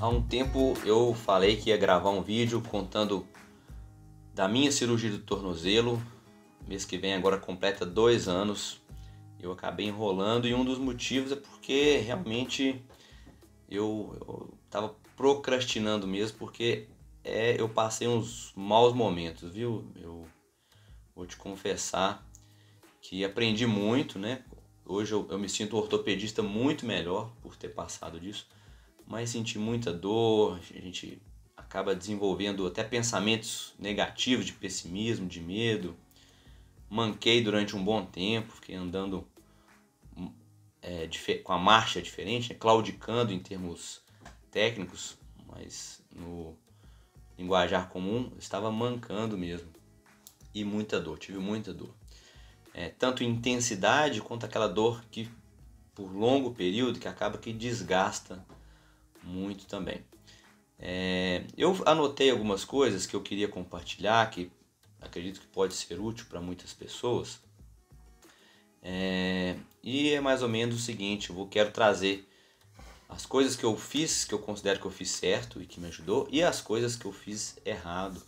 Há um tempo eu falei que ia gravar um vídeo contando da minha cirurgia do tornozelo. Mês que vem agora completa dois anos. Eu acabei enrolando e um dos motivos é porque realmente eu estava procrastinando mesmo, porque é, eu passei uns maus momentos, viu? Eu vou te confessar que aprendi muito, né? Hoje eu, eu me sinto um ortopedista muito melhor por ter passado disso mas senti muita dor, a gente acaba desenvolvendo até pensamentos negativos, de pessimismo, de medo. Manquei durante um bom tempo, fiquei andando hum, é, com a marcha diferente, né? claudicando em termos técnicos, mas no linguajar comum estava mancando mesmo. E muita dor, tive muita dor. É, tanto intensidade quanto aquela dor que por longo período que acaba que desgasta muito também. É, eu anotei algumas coisas que eu queria compartilhar, que acredito que pode ser útil para muitas pessoas. É, e é mais ou menos o seguinte: eu vou, quero trazer as coisas que eu fiz, que eu considero que eu fiz certo e que me ajudou, e as coisas que eu fiz errado.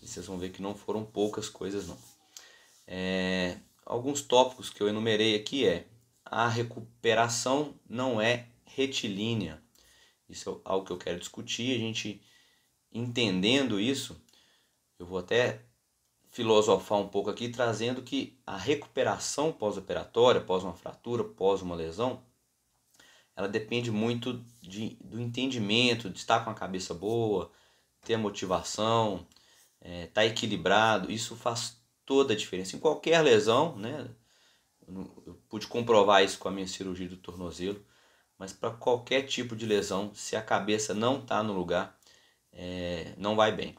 E vocês vão ver que não foram poucas coisas, não. É, alguns tópicos que eu enumerei aqui é a recuperação não é retilínea. Isso é algo que eu quero discutir. A gente entendendo isso, eu vou até filosofar um pouco aqui, trazendo que a recuperação pós-operatória, pós uma fratura, pós uma lesão, ela depende muito de, do entendimento, de estar com a cabeça boa, ter a motivação, estar é, tá equilibrado. Isso faz toda a diferença. Em qualquer lesão, né? Eu pude comprovar isso com a minha cirurgia do tornozelo mas para qualquer tipo de lesão, se a cabeça não está no lugar, é, não vai bem.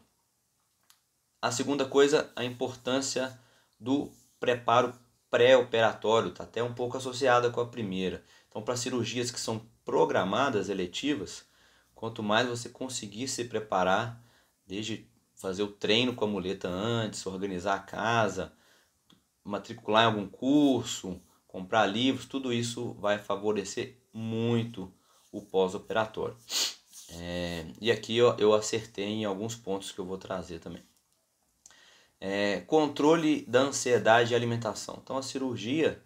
A segunda coisa, a importância do preparo pré-operatório, está até um pouco associada com a primeira. Então, para cirurgias que são programadas eletivas, quanto mais você conseguir se preparar, desde fazer o treino com a muleta antes, organizar a casa, matricular em algum curso, comprar livros, tudo isso vai favorecer muito o pós-operatório. É, e aqui eu, eu acertei em alguns pontos que eu vou trazer também. É, controle da ansiedade e alimentação. Então, a cirurgia,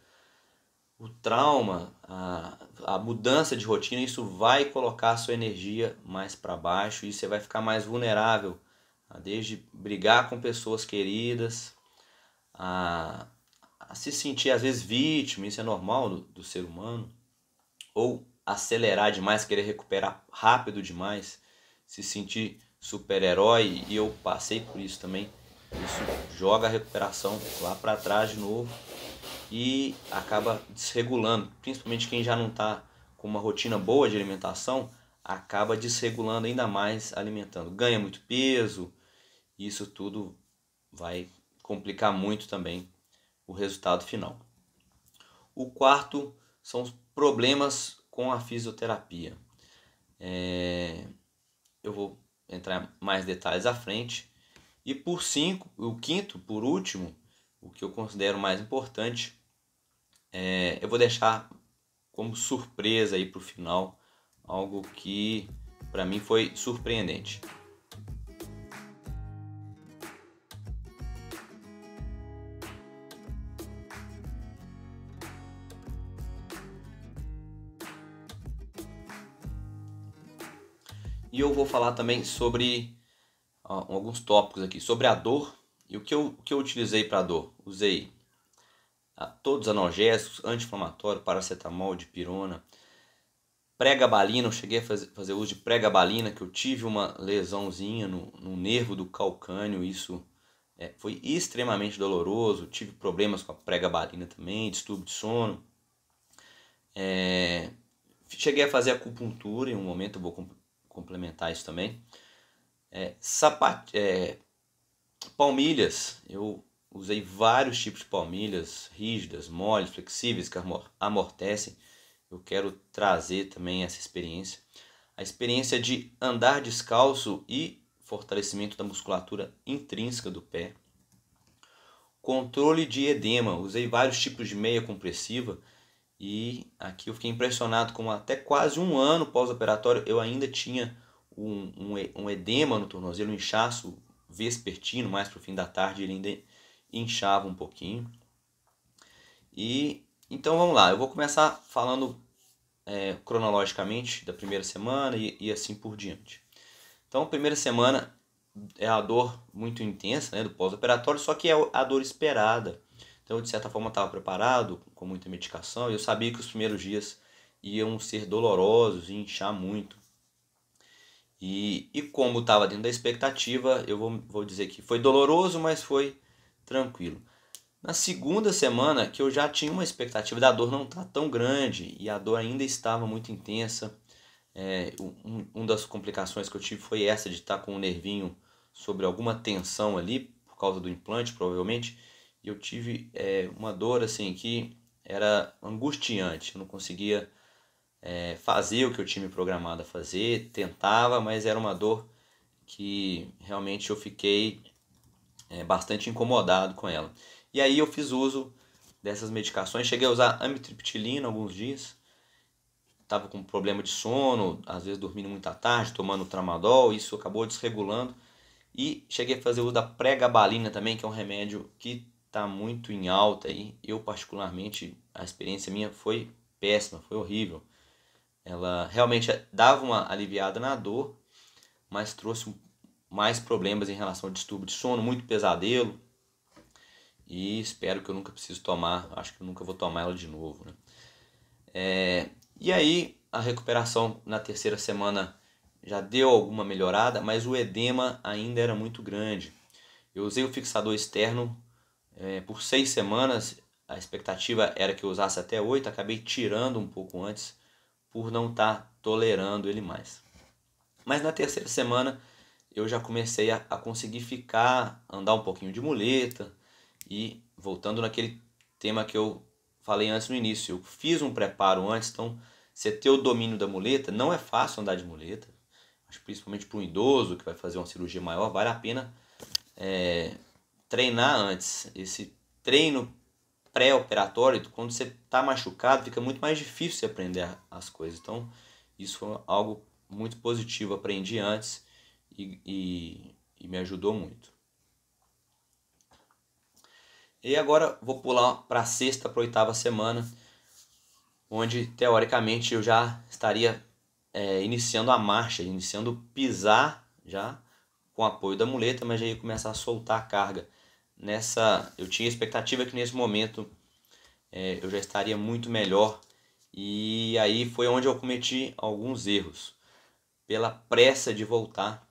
o trauma, a, a mudança de rotina, isso vai colocar a sua energia mais para baixo e você vai ficar mais vulnerável, a, desde brigar com pessoas queridas, a, a, se sentir às vezes vítima, isso é normal do, do ser humano ou acelerar demais, querer recuperar rápido demais, se sentir super-herói, e eu passei por isso também. Isso joga a recuperação lá para trás de novo e acaba desregulando, principalmente quem já não está com uma rotina boa de alimentação, acaba desregulando ainda mais alimentando. Ganha muito peso, isso tudo vai complicar muito também o resultado final. O quarto são os problemas com a fisioterapia. É, eu vou entrar mais detalhes à frente. E por cinco, o quinto, por último, o que eu considero mais importante, é, eu vou deixar como surpresa aí para o final algo que para mim foi surpreendente. eu vou falar também sobre ó, alguns tópicos aqui. Sobre a dor e o que eu, o que eu utilizei para dor. Usei a, ah, todos analgésicos, anti-inflamatório, paracetamol, dipirona, pregabalina. Eu cheguei a fazer, fazer uso de pregabalina, que eu tive uma lesãozinha no, no nervo do calcânio. Isso é, foi extremamente doloroso. Tive problemas com a pregabalina também, distúrbio de sono. É, cheguei a fazer acupuntura em um momento, vou complementar isso também. É, sapat, é, palmilhas, eu usei vários tipos de palmilhas, rígidas, moles, flexíveis, que amortecem. Eu quero trazer também essa experiência. A experiência de andar descalço e fortalecimento da musculatura intrínseca do pé. Controle de edema, usei vários tipos de meia compressiva e aqui eu fiquei impressionado com até quase um ano pós-operatório eu ainda tinha um, um, um edema no tornozelo, um inchaço vespertino, mais para o fim da tarde ele ainda inchava um pouquinho. E então vamos lá, eu vou começar falando é, cronologicamente da primeira semana e, e, assim por diante. Então, primeira semana é a dor muito intensa né, do pós-operatório, só que é a dor esperada então, de certa forma, estava preparado com muita medicação e eu sabia que os primeiros dias iam ser dolorosos e inchar muito. E, e como estava dentro da expectativa, eu vou, vou dizer que foi doloroso, mas foi tranquilo. Na segunda semana, que eu já tinha uma expectativa da dor não estar tá tão grande e a dor ainda estava muito intensa, é, um, um, das complicações que eu tive foi essa de estar tá com o nervinho sobre alguma tensão ali, por causa do implante, provavelmente e eu tive é, uma dor assim que era angustiante. Eu não conseguia é, fazer o que eu tinha me programado a fazer, tentava, mas era uma dor que realmente eu fiquei é, bastante incomodado com ela. E aí eu fiz uso dessas medicações, cheguei a usar amitriptilina alguns dias, estava com problema de sono, às vezes dormindo muito à tarde, tomando tramadol, isso acabou desregulando. E cheguei a fazer uso da pregabalina também, que é um remédio que está muito em alta aí. Eu, particularmente, a experiência minha foi péssima, foi horrível. Ela realmente dava uma aliviada na dor, mas trouxe mais problemas em relação ao distúrbio de sono, muito pesadelo. E espero que eu nunca precise tomar, acho que eu nunca vou tomar ela de novo. Né? É, e aí, a recuperação na terceira semana já deu alguma melhorada, mas o edema ainda era muito grande. Eu usei o fixador externo é, por seis semanas a expectativa era que eu usasse até oito, acabei tirando um pouco antes por não estar tá tolerando ele mais. Mas na terceira semana eu já comecei a, a conseguir ficar, andar um pouquinho de muleta e voltando naquele tema que eu falei antes no início, eu fiz um preparo antes, então você ter o domínio da muleta, não é fácil andar de muleta, principalmente para um idoso que vai fazer uma cirurgia maior, vale a pena é, treinar antes. Esse treino pré-operatório, quando você está machucado, fica muito mais difícil você aprender as coisas. Então, isso foi algo muito positivo. Aprendi antes e, e, e me ajudou muito. E agora vou pular para a sexta, para a oitava semana, onde teoricamente eu já estaria é, iniciando a marcha, iniciando pisar já com apoio da muleta, mas já ia começar a soltar a carga nessa. Eu tinha expectativa que nesse momento é, eu já estaria muito melhor. E aí foi onde eu cometi alguns erros. Pela pressa de voltar,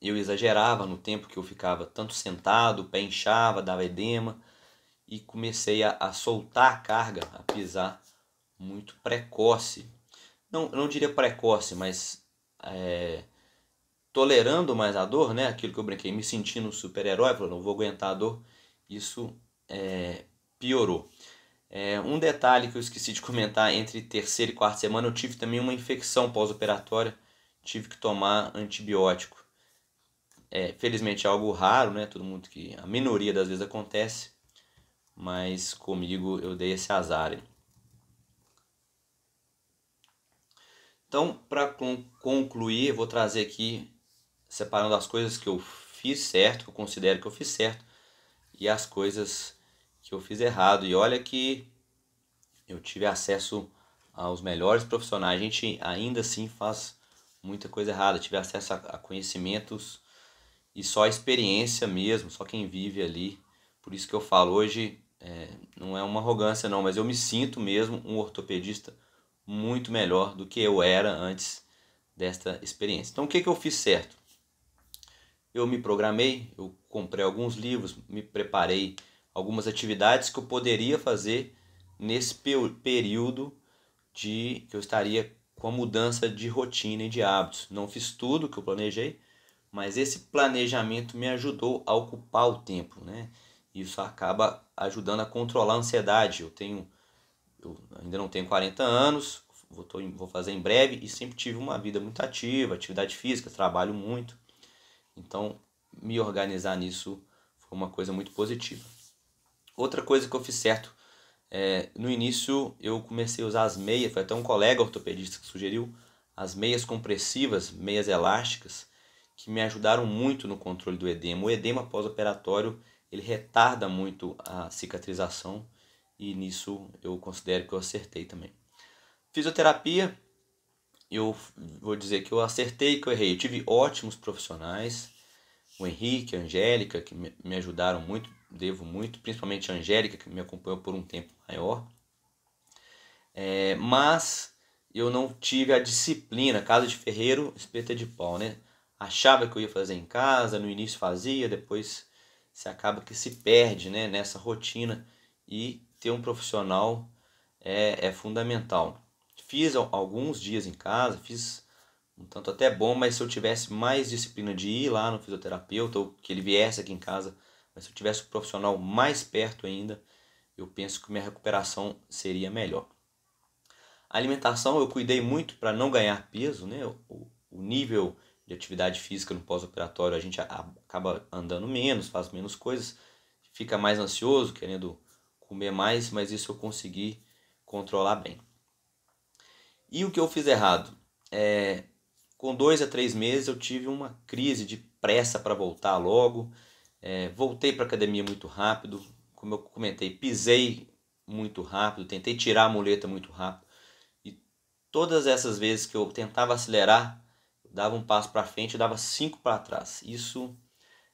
eu exagerava no tempo que eu ficava tanto sentado, o pé inchava, dava edema e comecei a, a soltar a carga, a pisar muito precoce. Não, não diria precoce, mas é, tolerando mais a dor, né? Aquilo que eu brinquei, me sentindo super-herói, falando, não vou aguentar a dor, isso é, piorou. É, um detalhe que eu esqueci de comentar, entre terceira e quarta semana eu tive também uma infecção pós-operatória, tive que tomar antibiótico. É, felizmente é algo raro, né? Todo mundo que a minoria das vezes acontece, mas comigo eu dei esse azar. Hein? Então, para concluir, vou trazer aqui separando as coisas que eu fiz certo, que eu considero que eu fiz certo, e as coisas que eu fiz errado. E olha que eu tive acesso aos melhores profissionais. A gente ainda assim faz muita coisa errada. Eu tive acesso a, conhecimentos e só a experiência mesmo, só quem vive ali. Por isso que eu falo hoje, é, não é uma arrogância não, mas eu me sinto mesmo um ortopedista muito melhor do que eu era antes desta experiência. Então o que, que eu fiz certo? eu me programei, eu comprei alguns livros, me preparei algumas atividades que eu poderia fazer nesse período de que eu estaria com a mudança de rotina e de hábitos. Não fiz tudo que eu planejei, mas esse planejamento me ajudou a ocupar o tempo, né? Isso acaba ajudando a controlar a ansiedade. Eu tenho eu ainda não tenho 40 anos, vou, tô, vou fazer em breve e sempre tive uma vida muito ativa, atividade física, trabalho muito. Então, me organizar nisso foi uma coisa muito positiva. Outra coisa que eu fiz certo, é, no início eu comecei a usar as meias, foi até um colega ortopedista que sugeriu, as meias compressivas, meias elásticas, que me ajudaram muito no controle do edema. O edema pós-operatório, ele retarda muito a cicatrização e nisso eu considero que eu acertei também. Fisioterapia, eu vou dizer que eu acertei que eu errei. Eu tive ótimos profissionais, o Henrique, a Angélica, que me ajudaram muito, devo muito, principalmente a Angélica, que me acompanhou por um tempo maior. É, mas eu não tive a disciplina, casa de ferreiro, espeta de pau, né? Achava que eu ia fazer em casa, no início fazia, depois se acaba que se perde né, nessa rotina e ter um profissional é, é fundamental. Fiz alguns dias em casa, fiz um tanto até bom, mas se eu tivesse mais disciplina de ir lá no fisioterapeuta ou que ele viesse aqui em casa, mas se eu tivesse o um profissional mais perto ainda, eu penso que minha recuperação seria melhor. A alimentação eu cuidei muito para não ganhar peso, né? O, o nível de atividade física no pós-operatório a gente acaba andando menos, faz menos coisas, fica mais ansioso, querendo comer mais, mas isso eu consegui controlar bem. E o que eu fiz errado? É, com dois a três meses eu tive uma crise de pressa para voltar logo. É, voltei para academia muito rápido, como eu comentei, pisei muito rápido, tentei tirar a muleta muito rápido. E todas essas vezes que eu tentava acelerar, eu dava um passo para frente, e dava cinco para trás. Isso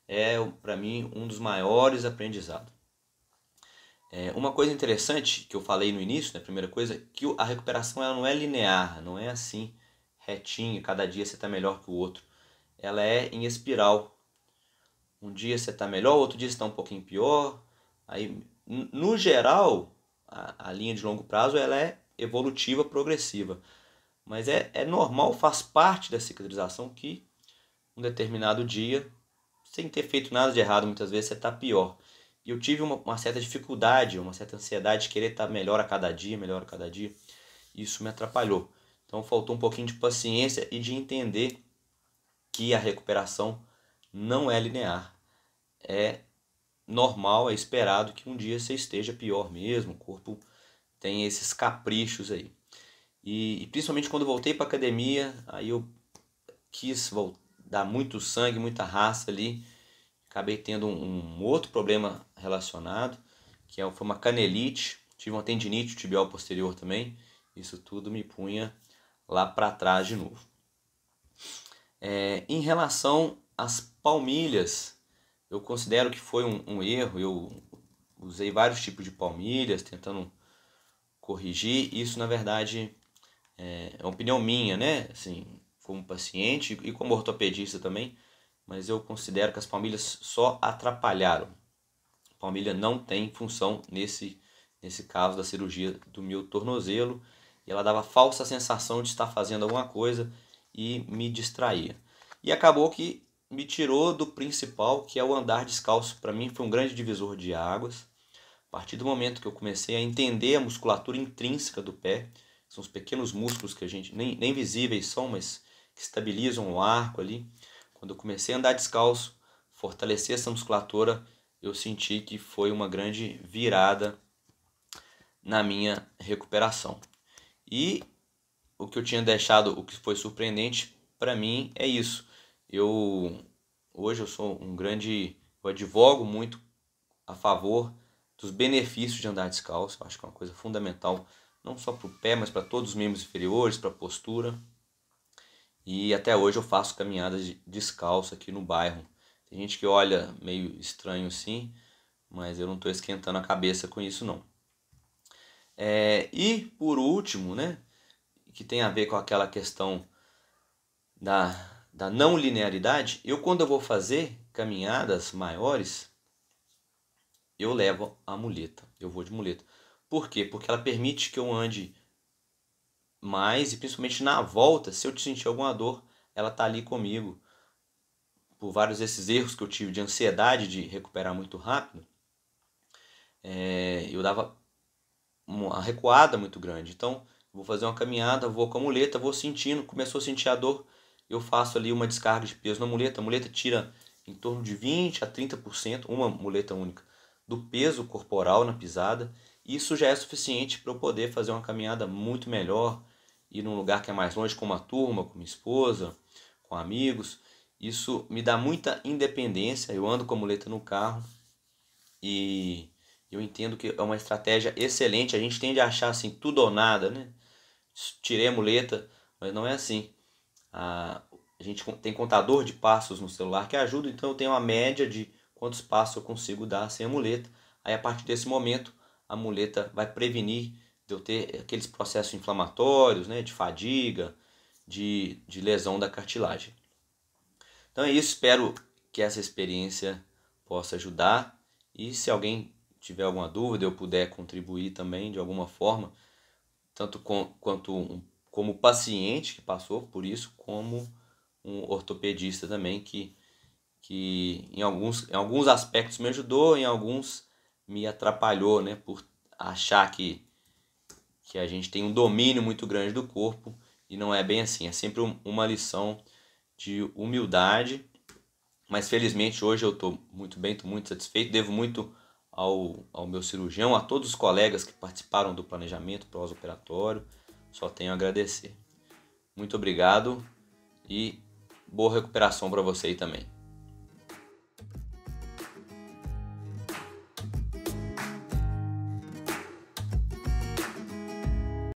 é para mim um dos maiores aprendizados. É, uma coisa interessante que eu falei no início, né, a primeira coisa, que a recuperação ela não é linear, não é assim retinho, cada dia você está melhor que o outro. Ela é em espiral. Um dia você está melhor, outro dia você está um pouquinho pior. Aí, no geral, a, a, linha de longo prazo ela é evolutiva, progressiva. Mas é, é normal, faz parte da cicatrização que um determinado dia, sem ter feito nada de errado muitas vezes, você está pior. E eu tive uma, uma, certa dificuldade, uma certa ansiedade de querer estar melhor a cada dia, melhor a cada dia. E isso me atrapalhou. Então faltou um pouquinho de paciência e de entender que a recuperação não é linear. É normal, é esperado que um dia você esteja pior mesmo, o corpo tem esses caprichos aí. E, e principalmente quando voltei para academia, aí eu quis voltar, dar muito sangue, muita raça ali acabei tendo um, um outro problema relacionado, que é, foi uma canelite, tive uma tendinite tibial posterior também, isso tudo me punha lá para trás de novo. É, em relação às palmilhas, eu considero que foi um, um erro, eu usei vários tipos de palmilhas tentando corrigir, isso na verdade é, é uma opinião minha, né? Assim, como paciente e como ortopedista também, mas eu considero que as palmilhas só atrapalharam. A palmilha não tem função nesse, nesse caso da cirurgia do meu tornozelo e ela dava falsa sensação de estar fazendo alguma coisa e me distraía. E acabou que me tirou do principal, que é o andar descalço. Para mim foi um grande divisor de águas. A partir do momento que eu comecei a entender a musculatura intrínseca do pé, são os pequenos músculos que a gente nem, nem visíveis são, mas que estabilizam o arco ali. Quando eu comecei a andar descalço, fortalecer essa musculatura, eu senti que foi uma grande virada na minha recuperação. E o que eu tinha deixado, o que foi surpreendente para mim é isso. Eu hoje eu sou um grande, eu advogo muito a favor dos benefícios de andar descalço. Eu acho que é uma coisa fundamental, não só para o pé, mas para todos os membros inferiores, para a postura. E até hoje eu faço caminhadas descalço aqui no bairro. Tem gente que olha meio estranho assim, mas eu não estou esquentando a cabeça com isso não. É, e por último, né, que tem a ver com aquela questão da, da não linearidade, eu quando eu vou fazer caminhadas maiores, eu levo a muleta, eu vou de muleta. Por quê? Porque ela permite que eu ande mais e principalmente na volta, se eu te sentir alguma dor, ela tá ali comigo. Por vários desses erros que eu tive de ansiedade de recuperar muito rápido, é, eu dava uma recuada muito grande. Então, vou fazer uma caminhada, vou com a muleta, vou sentindo, começou a sentir a dor, eu faço ali uma descarga de peso na muleta. A muleta tira em torno de 20 a 30%, uma muleta única, do peso corporal na pisada. Isso já é suficiente para eu poder fazer uma caminhada muito melhor, ir num lugar que é mais longe com uma turma, com minha esposa, com amigos. Isso me dá muita independência. Eu ando com a muleta no carro e eu entendo que é uma estratégia excelente. A gente tende a achar assim tudo ou nada, né? Tirei a muleta, mas não é assim. A, gente tem contador de passos no celular que ajuda, então eu tenho uma média de quantos passos eu consigo dar sem a muleta. Aí a partir desse momento a muleta vai prevenir de eu ter aqueles processos inflamatórios, né, de fadiga, de, de lesão da cartilagem. Então é isso, espero que essa experiência possa ajudar e se alguém tiver alguma dúvida, eu puder contribuir também de alguma forma, tanto com, quanto um, como paciente que passou por isso, como um ortopedista também que, que em, alguns, em alguns aspectos me ajudou, em alguns me atrapalhou, né, por achar que que a gente tem um domínio muito grande do corpo e não é bem assim. É sempre uma lição de humildade. Mas felizmente hoje eu estou muito bem, estou muito satisfeito. Devo muito ao, ao meu cirurgião, a todos os colegas que participaram do planejamento pós-operatório. Só tenho a agradecer. Muito obrigado e boa recuperação para você aí também.